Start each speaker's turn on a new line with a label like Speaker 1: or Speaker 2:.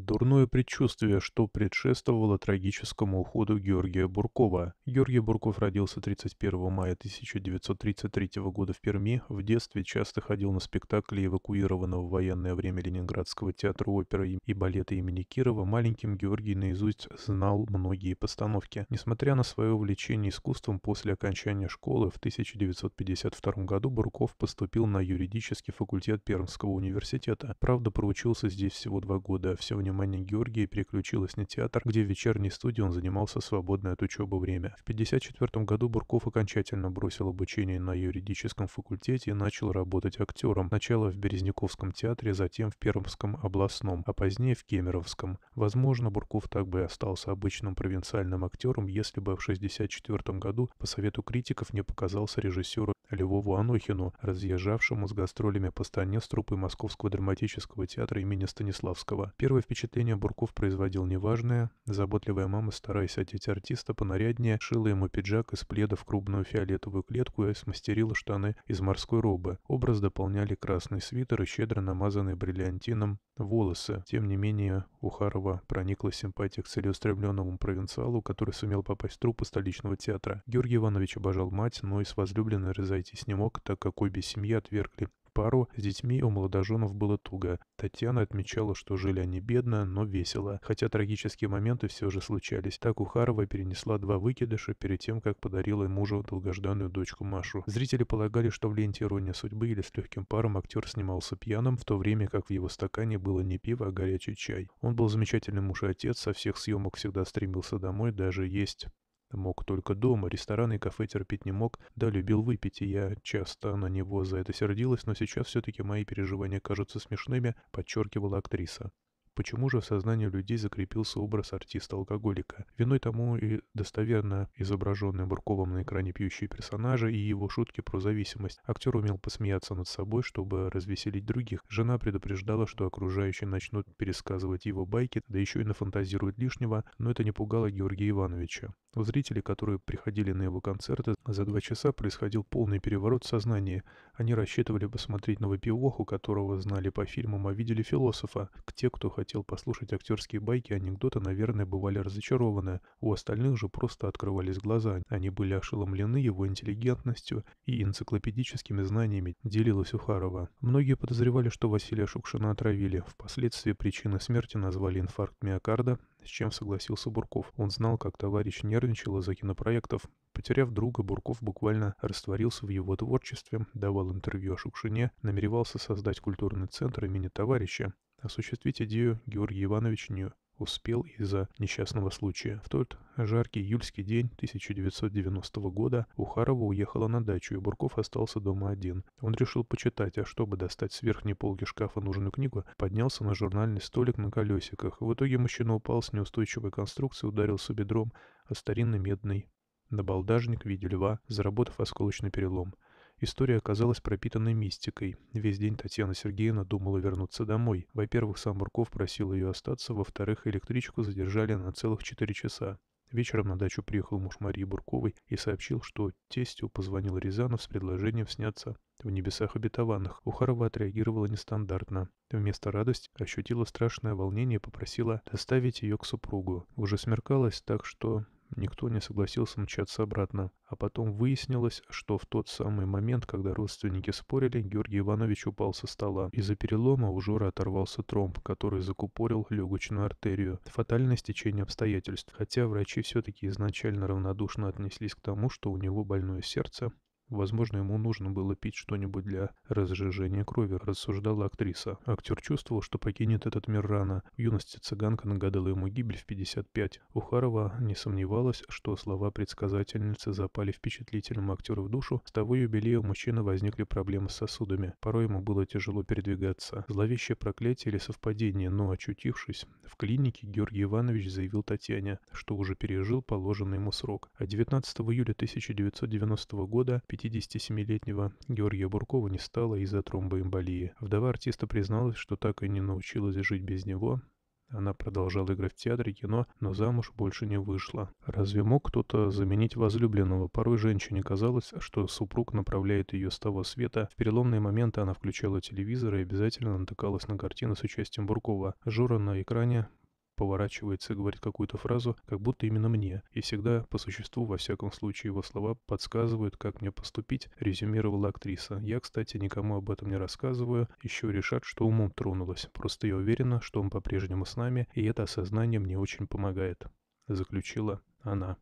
Speaker 1: Дурное предчувствие, что предшествовало трагическому уходу Георгия Буркова. Георгий Бурков родился 31 мая 1933 года в Перми. В детстве часто ходил на спектакли эвакуированного в военное время Ленинградского театра оперы и балета имени Кирова. Маленьким Георгий наизусть знал многие постановки. Несмотря на свое увлечение искусством, после окончания школы в 1952 году Бурков поступил на юридический факультет Пермского университета. Правда, проучился здесь всего два года. А Все внимание Георгия переключилось на театр, где в вечерней студии он занимался свободное от учебы время. В 1954 году Бурков окончательно бросил обучение на юридическом факультете и начал работать актером. Начало в Березняковском театре, затем в Пермском областном, а позднее в Кемеровском. Возможно, Бурков так бы и остался обычным провинциальным актером, если бы в 1964 году по совету критиков не показался режиссеру Львову Анохину, разъезжавшему с гастролями по стране с труппой Московского драматического театра имени Станиславского. Первое впечатление Бурков производил неважное. Заботливая мама, стараясь одеть артиста понаряднее, шила ему пиджак из пледа в крупную фиолетовую клетку и смастерила штаны из морской робы. Образ дополняли красный свитер и щедро намазанный бриллиантином волосы. Тем не менее, у Харова проникла симпатия к целеустремленному провинциалу, который сумел попасть в труппу столичного театра. Георгий Иванович обожал мать, но и с возлюбленной разойтись не мог, так как обе семьи отвергли пару с детьми у молодоженов было туго. Татьяна отмечала, что жили они бедно, но весело. Хотя трагические моменты все же случались. Так Ухарова перенесла два выкидыша перед тем, как подарила мужу долгожданную дочку Машу. Зрители полагали, что в ленте «Ирония судьбы» или «С легким паром» актер снимался пьяным, в то время как в его стакане было не пиво, а горячий чай. Он был замечательный муж и отец, со всех съемок всегда стремился домой, даже есть Мог только дома, рестораны и кафе терпеть не мог, да любил выпить, и я часто на него за это сердилась, но сейчас все-таки мои переживания кажутся смешными, подчеркивала актриса. Почему же в сознании людей закрепился образ артиста-алкоголика? Виной тому и достоверно изображенные Бурковым на экране пьющие персонажи и его шутки про зависимость. Актер умел посмеяться над собой, чтобы развеселить других. Жена предупреждала, что окружающие начнут пересказывать его байки, да еще и нафантазируют лишнего, но это не пугало Георгия Ивановича. У зрителей, которые приходили на его концерты, за два часа происходил полный переворот сознания. Они рассчитывали посмотреть на вопиоху, которого знали по фильмам, а видели философа. К те, кто хотел послушать актерские байки, анекдоты, наверное, бывали разочарованы. У остальных же просто открывались глаза. Они были ошеломлены его интеллигентностью и энциклопедическими знаниями, делилась Ухарова. Многие подозревали, что Василия Шукшина отравили. Впоследствии причины смерти назвали инфаркт миокарда, с чем согласился Бурков. Он знал, как товарищ нервничал из-за кинопроектов. Потеряв друга, Бурков буквально растворился в его творчестве, давал интервью о Шукшине, намеревался создать культурный центр имени товарища. Осуществить идею Георгий Иванович не успел из-за несчастного случая. В тот Жаркий июльский день 1990 года Ухарова уехала на дачу, и Бурков остался дома один. Он решил почитать, а чтобы достать с верхней полки шкафа нужную книгу, поднялся на журнальный столик на колесиках. В итоге мужчина упал с неустойчивой конструкции, ударился бедром о старинный медный набалдажник в виде льва, заработав осколочный перелом. История оказалась пропитанной мистикой. Весь день Татьяна Сергеевна думала вернуться домой. Во-первых, сам Бурков просил ее остаться, во-вторых, электричку задержали на целых 4 часа. Вечером на дачу приехал муж Марии Бурковой и сообщил, что тестю позвонил Рязанов с предложением сняться в небесах обетованных. Ухарова отреагировала нестандартно. Вместо радости ощутила страшное волнение и попросила доставить ее к супругу. Уже смеркалось, так что Никто не согласился мчаться обратно. А потом выяснилось, что в тот самый момент, когда родственники спорили, Георгий Иванович упал со стола. Из-за перелома у Жора оторвался тромб, который закупорил легочную артерию. Фатальное стечение обстоятельств. Хотя врачи все-таки изначально равнодушно отнеслись к тому, что у него больное сердце, Возможно, ему нужно было пить что-нибудь для разжижения крови, рассуждала актриса. Актер чувствовал, что покинет этот мир рано. В юности цыганка нагадала ему гибель в 55. Ухарова не сомневалась, что слова предсказательницы запали впечатлительному актеру в душу. С того юбилея у мужчины возникли проблемы с сосудами. Порой ему было тяжело передвигаться. Зловещее проклятие или совпадение, но очутившись в клинике, Георгий Иванович заявил Татьяне, что уже пережил положенный ему срок. А 19 июля 1990 года 57-летнего Георгия Буркова не стало из-за тромбоэмболии. Вдова артиста призналась, что так и не научилась жить без него, она продолжала играть в театре, кино, но замуж больше не вышла. Разве мог кто-то заменить возлюбленного? Порой женщине казалось, что супруг направляет ее с того света. В переломные моменты она включала телевизор и обязательно натыкалась на картины с участием Буркова. Жора на экране поворачивается и говорит какую-то фразу, как будто именно мне, и всегда, по существу, во всяком случае, его слова подсказывают, как мне поступить, резюмировала актриса. Я, кстати, никому об этом не рассказываю, еще решат, что умом тронулась. Просто я уверена, что он по-прежнему с нами, и это осознание мне очень помогает. Заключила она.